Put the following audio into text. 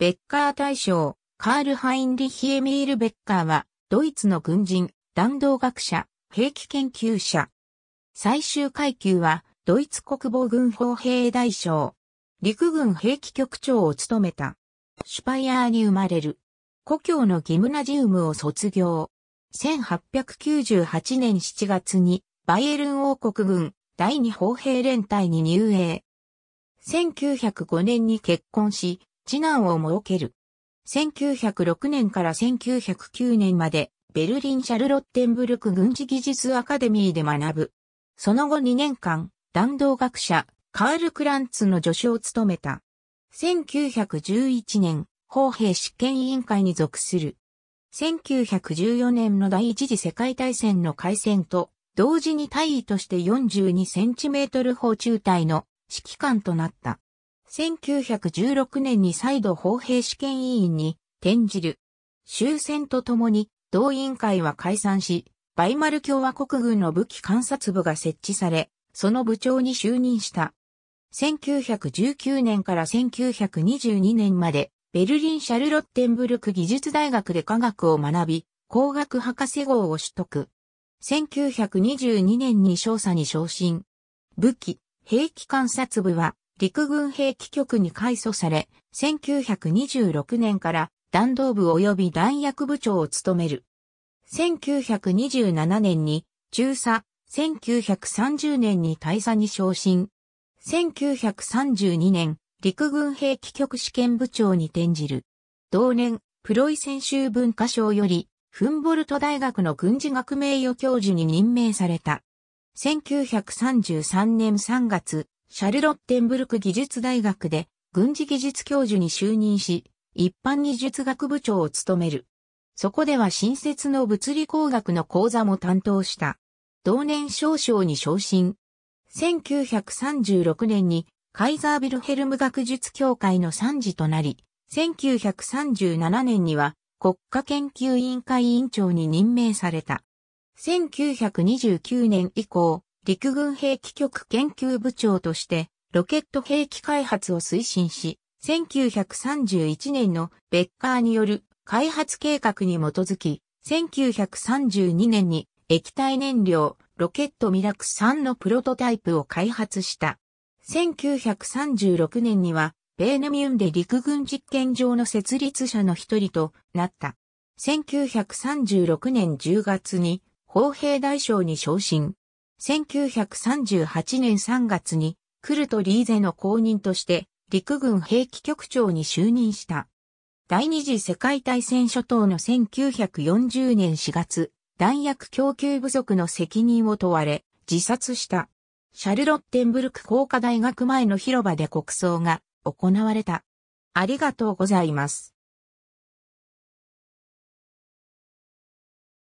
ベッカー大将、カール・ハインリヒ・エミール・ベッカーは、ドイツの軍人、弾道学者、兵器研究者。最終階級は、ドイツ国防軍砲兵大将。陸軍兵器局長を務めた。シュパイアーに生まれる。故郷のギムナジウムを卒業。1898年7月に、バイエルン王国軍第二砲兵連隊に入営。1905年に結婚し、次男を設ける。1906年から1909年までベルリン・シャルロッテンブルク軍事技術アカデミーで学ぶ。その後2年間、弾道学者、カール・クランツの助手を務めた。1911年、砲兵試験委員会に属する。1914年の第一次世界大戦の開戦と、同時に大尉として42センチメートル砲中隊の指揮官となった。1916年に再度砲兵試験委員に転じる。終戦とともに、同委員会は解散し、バイマル共和国軍の武器観察部が設置され、その部長に就任した。1919年から1922年まで、ベルリン・シャルロッテンブルク技術大学で科学を学び、工学博士号を取得。1922年に少佐に昇進。武器、兵器観察部は、陸軍兵器局に改組され、1926年から弾道部及び弾薬部長を務める。1927年に中佐、1930年に大佐に昇進。1932年、陸軍兵器局試験部長に転じる。同年、プロイセン州文化省より、フンボルト大学の軍事学名誉教授に任命された。1933年3月、シャルロッテンブルク技術大学で軍事技術教授に就任し、一般技術学部長を務める。そこでは新設の物理工学の講座も担当した。同年少将に昇進。1936年にカイザービルヘルム学術協会の参事となり、1937年には国家研究委員会委員長に任命された。1929年以降、陸軍兵器局研究部長としてロケット兵器開発を推進し、1931年のベッカーによる開発計画に基づき、1932年に液体燃料ロケットミラク3のプロトタイプを開発した。1936年にはベーネミュンで陸軍実験場の設立者の一人となった。1936年10月に砲兵大将に昇進。1938年3月にクルト・リーゼの公認として陸軍兵器局長に就任した。第二次世界大戦初頭の1940年4月、弾薬供給不足の責任を問われ、自殺した。シャルロッテンブルク工科大学前の広場で国葬が行われた。ありがとうございます。